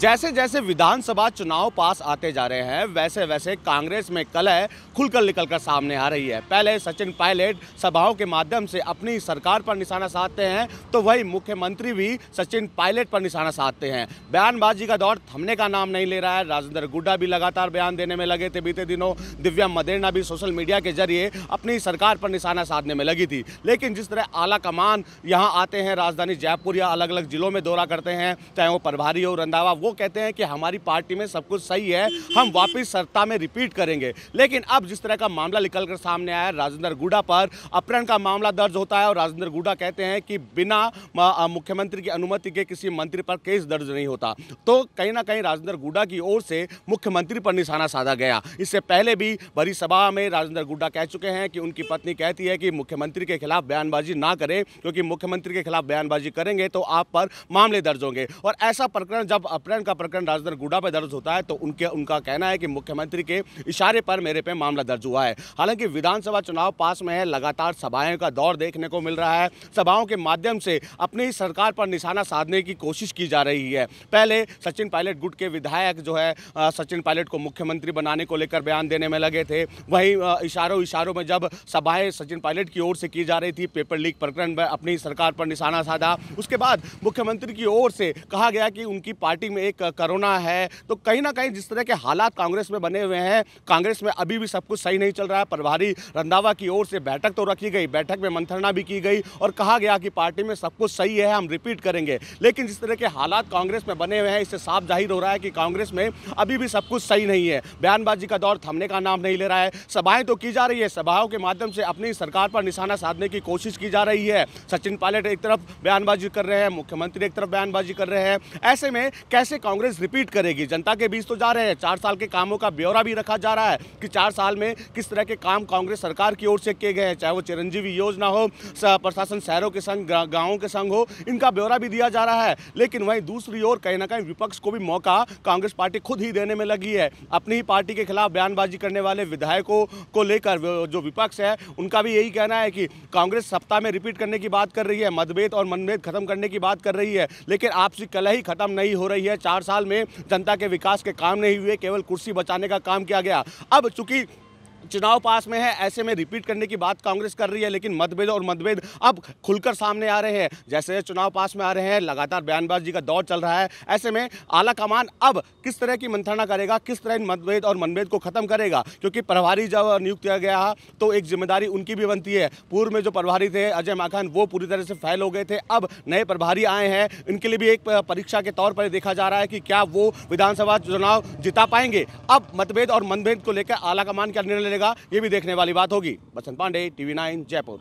जैसे जैसे विधानसभा चुनाव पास आते जा रहे हैं वैसे वैसे कांग्रेस में कलह खुलकर निकल कर सामने आ रही है पहले सचिन पायलट सभाओं के माध्यम से अपनी सरकार पर निशाना साधते हैं तो वही मुख्यमंत्री भी सचिन पायलट पर निशाना साधते हैं बयानबाजी का दौर थमने का नाम नहीं ले रहा है राजेंद्र गुड्डा भी लगातार बयान देने में लगे थे बीते दिनों दिव्या मदेना भी सोशल मीडिया के जरिए अपनी सरकार पर निशाना साधने में लगी थी लेकिन जिस तरह आला कमान यहाँ आते हैं राजधानी जयपुर या अलग अलग जिलों में दौरा करते हैं चाहे वो प्रभारी हो रंधावा वो कहते हैं कि हमारी पार्टी में सब कुछ सही है हम वापस सत्ता में रिपीट करेंगे लेकिन अब जिस तरह का मामला निकल कर सामने आया राजेंद्र गुडा पर अपहरण का मामला दर्ज होता है और राजेंद्र गुडा कहते हैं कि बिना मुख्यमंत्री की अनुमति के किसी मंत्री पर केस दर्ज नहीं होता तो कहीं ना कहीं राजेंद्र गुडा की ओर से मुख्यमंत्री पर निशाना साधा गया इससे पहले भी बड़ी सभा में राजेंद्र गुड्डा कह चुके हैं कि उनकी पत्नी कहती है कि मुख्यमंत्री के खिलाफ बयानबाजी ना करें क्योंकि मुख्यमंत्री के खिलाफ बयानबाजी करेंगे तो आप पर मामले दर्ज होंगे और ऐसा प्रकरण जब अपने अपहरण का प्रकरण राजधर गुडा पर दर्ज होता है तो उनके उनका कहना है कि मुख्यमंत्री के इशारे पर मेरे पे मामला दर्ज हुआ है हालांकि विधानसभा चुनाव पास में है लगातार सभाएं का दौर देखने को मिल रहा है सभाओं के माध्यम से अपनी सरकार पर निशाना साधने की कोशिश की जा रही है पहले सचिन पायलट गुट के विधायक जो है सचिन पायलट को मुख्यमंत्री बनाने को लेकर बयान देने में लगे थे वहीं इशारों इशारों में जब सभाएं सचिन पायलट की ओर से की जा रही थी पेपर लीक प्रकरण में अपनी सरकार पर निशाना साधा उसके बाद मुख्यमंत्री की ओर से कहा गया कि उनकी पार्टी में एक कोरोना है तो कहीं ना कहीं जिस तरह के हालात कांग्रेस में बने हुए हैं कांग्रेस में अभी भी सब कुछ सही नहीं चल रहा है प्रभारी रंधावा की ओर से बैठक तो रखी गई बैठक में मंत्रणा भी की गई और कहा गया कि पार्टी में सब कुछ सही है हम रिपीट करेंगे लेकिन जिस तरह के हालात कांग्रेस में बने हुए हैं इससे साफ जाहिर हो रहा है कि कांग्रेस में अभी भी सब कुछ सही नहीं है बयानबाजी का दौर थमने का नाम नहीं ले रहा है सभाएं तो की जा रही है सभाओं के माध्यम से अपनी सरकार पर निशाना साधने की कोशिश की जा रही है सचिन पायलट एक तरफ बयानबाजी कर रहे हैं मुख्यमंत्री एक तरफ बयानबाजी कर रहे हैं ऐसे में कैसे इसे कांग्रेस रिपीट करेगी जनता के बीच तो जा रहे हैं चार साल के कामों का ब्यौरा भी रखा जा रहा है कि चार साल में किस तरह के काम कांग्रेस सरकार की ओर से किए गए हैं चाहे वो चिरंजीवी योजना हो प्रशासन शहरों के संग गाँवों के संग हो इनका ब्यौरा भी दिया जा रहा है लेकिन वहीं दूसरी ओर कहीं ना कहीं विपक्ष को भी मौका कांग्रेस पार्टी खुद ही देने में लगी है अपनी ही पार्टी के खिलाफ बयानबाजी करने वाले विधायकों को लेकर जो विपक्ष है उनका भी यही कहना है कि कांग्रेस सप्ताह में रिपीट करने की बात कर रही है मतभेद और मनभेद खत्म करने की बात कर रही है लेकिन आपसी कलह ही खत्म नहीं हो रही है चार साल में जनता के विकास के काम नहीं हुए केवल कुर्सी बचाने का काम किया गया अब चूंकि चुनाव पास में है ऐसे में रिपीट करने की बात कांग्रेस कर रही है लेकिन मतभेद और मतभेद अब खुलकर सामने आ रहे हैं जैसे चुनाव पास में आ रहे हैं लगातार बयानबाजी का दौर चल रहा है ऐसे में आला कमान अब किस तरह की मंत्रणा करेगा किस तरह इन मतभेद और मनभेद को खत्म करेगा क्योंकि प्रभारी जब नियुक्त किया गया तो एक जिम्मेदारी उनकी भी बनती है पूर्व में जो प्रभारी थे अजय माखन वो पूरी तरह से फैल हो गए थे अब नए प्रभारी आए हैं इनके लिए भी एक परीक्षा के तौर पर देखा जा रहा है कि क्या वो विधानसभा चुनाव जिता पाएंगे अब मतभेद और मनभेद को लेकर आला कमान क्या निर्णय लेगा मिलेगा ये भी देखने वाली बात होगी बसंत पांडे टीवी नाइन जयपुर